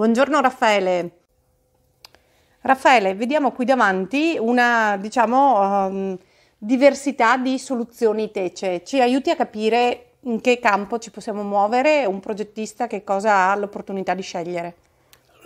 Buongiorno Raffaele. Raffaele, vediamo qui davanti una, diciamo, um, diversità di soluzioni tece. Cioè, ci aiuti a capire in che campo ci possiamo muovere, un progettista che cosa ha l'opportunità di scegliere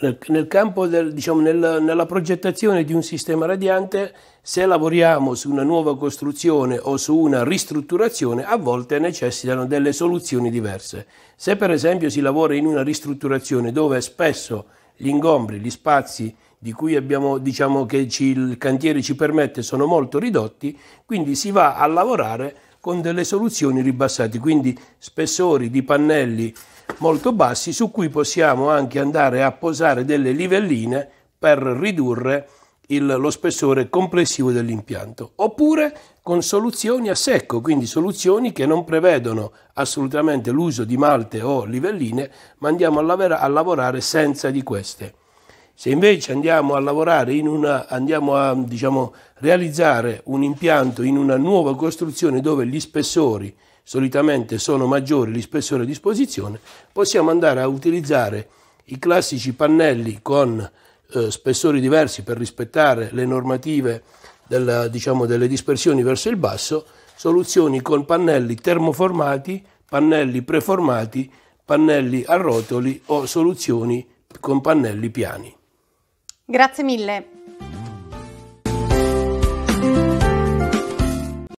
nel, nel campo del, diciamo, nel, nella progettazione di un sistema radiante, se lavoriamo su una nuova costruzione o su una ristrutturazione, a volte necessitano delle soluzioni diverse. Se per esempio si lavora in una ristrutturazione dove spesso gli ingombri, gli spazi di cui abbiamo, diciamo che ci, il cantiere ci permette sono molto ridotti, quindi si va a lavorare con delle soluzioni ribassate, quindi spessori di pannelli molto bassi su cui possiamo anche andare a posare delle livelline per ridurre il, lo spessore complessivo dell'impianto, oppure con soluzioni a secco, quindi soluzioni che non prevedono assolutamente l'uso di malte o livelline, ma andiamo a, lavora, a lavorare senza di queste. Se invece andiamo a lavorare in una, andiamo a diciamo, realizzare un impianto in una nuova costruzione dove gli spessori solitamente sono maggiori, gli spessori a disposizione, possiamo andare a utilizzare i classici pannelli con eh, spessori diversi per rispettare le normative della, diciamo, delle dispersioni verso il basso, soluzioni con pannelli termoformati, pannelli preformati, pannelli a rotoli o soluzioni con pannelli piani. Grazie mille.